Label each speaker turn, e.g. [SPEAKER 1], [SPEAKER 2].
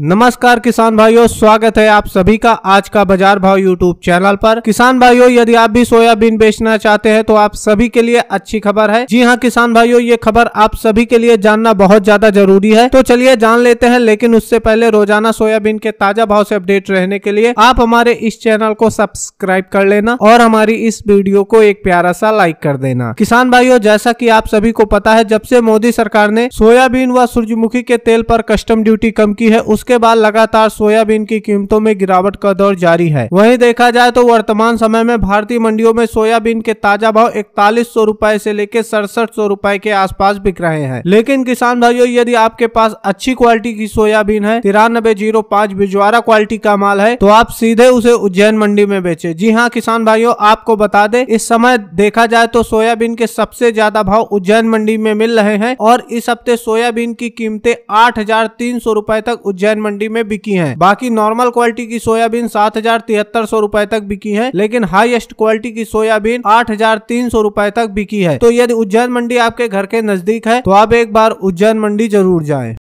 [SPEAKER 1] नमस्कार किसान भाइयों स्वागत है आप सभी का आज का बाजार भाव यूट्यूब चैनल पर किसान भाइयों यदि आप भी सोयाबीन बेचना चाहते हैं तो आप सभी के लिए अच्छी खबर है जी हां किसान भाइयों ये खबर आप सभी के लिए जानना बहुत ज्यादा जरूरी है तो चलिए जान लेते हैं लेकिन उससे पहले रोजाना सोयाबीन के ताजा भाव से अपडेट रहने के लिए आप हमारे इस चैनल को सब्सक्राइब कर लेना और हमारी इस वीडियो को एक प्यारा सा लाइक कर देना किसान भाइयों जैसा की आप सभी को पता है जब से मोदी सरकार ने सोयाबीन व सूर्यमुखी के तेल पर कस्टम ड्यूटी कम की है उस उसके बाद लगातार सोयाबीन की कीमतों में गिरावट का दौर जारी है वहीं देखा जाए तो वर्तमान समय में भारतीय मंडियों में सोयाबीन के ताजा भाव इकतालीस सौ रूपए से लेकर सड़सठ सौ रूपए के आसपास बिक रहे हैं लेकिन किसान भाइयों यदि आपके पास अच्छी क्वालिटी की सोयाबीन है तिरानबे जीरो पाँच बिजवारा क्वालिटी का माल है तो आप सीधे उसे उज्जैन मंडी में बेचे जी हाँ किसान भाइयों आपको बता दे इस समय देखा जाए तो सोयाबीन के सबसे ज्यादा भाव उज्जैन मंडी में मिल रहे हैं और इस हफ्ते सोयाबीन की कीमतें आठ हजार तीन सौ रूपए तक उज्जैन ऑनलाइन मंडी में बिकी है बाकी नॉर्मल क्वालिटी की सोयाबीन सात हजार तिहत्तर सौ रूपए तक बिकी है लेकिन हाईएस्ट क्वालिटी की सोयाबीन आठ हजार तीन सौ रूपए तक बिकी है तो यदि उज्जैन मंडी आपके घर के नजदीक है तो आप एक बार उज्जैन मंडी जरूर जाए